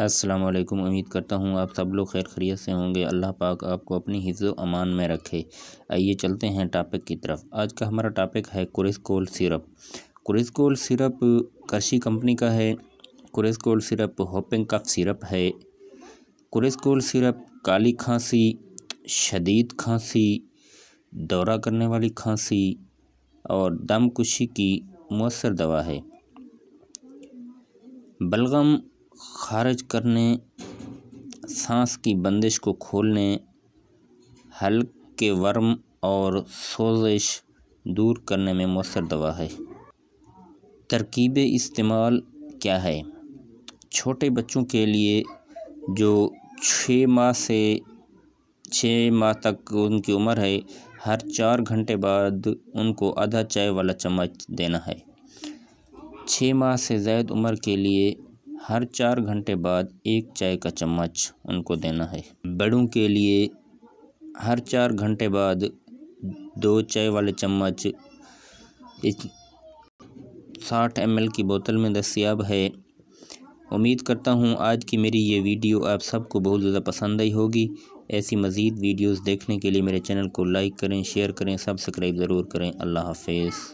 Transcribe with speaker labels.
Speaker 1: अस्सलाम वालेकुम उम्मीद करता हूँ आप सब लोग खैर खरीत से होंगे अल्लाह पाक आपको अपनी हिजो अमान में रखे आइए चलते हैं टॉपिक की तरफ आज का हमारा टॉपिक है कुरेस्कोल सिरप कुरेस्कोल सिरप करशी कंपनी का है कुरेस्कोल सिरप होपिंग कफ सिरप है कुरेस्कोल सिरप काली खांसी शदीद खांसी दौरा करने वाली खांसी और दम कुशी की मौसर दवा है बलगम खारिज करने सांस की बंदिश को खोलने हल्के वर्म और सोजिश दूर करने में मौसर दवा है तरकीब इस्तेमाल क्या है छोटे बच्चों के लिए जो छः माह से छः माह तक उनकी उम्र है हर चार घंटे बाद उनको आधा चाय वाला चम्मच देना है छः माह से ज़्यादा उम्र के लिए हर चार घंटे बाद एक चाय का चम्मच उनको देना है बड़ों के लिए हर चार घंटे बाद दो चाय वाले चम्मच इस साठ एम की बोतल में दस्याब है उम्मीद करता हूँ आज की मेरी ये वीडियो आप सबको बहुत ज़्यादा पसंद आई होगी ऐसी मज़ीद वीडियोस देखने के लिए मेरे चैनल को लाइक करें शेयर करें सब्सक्राइब ज़रूर करें अल्लाह हाफिज़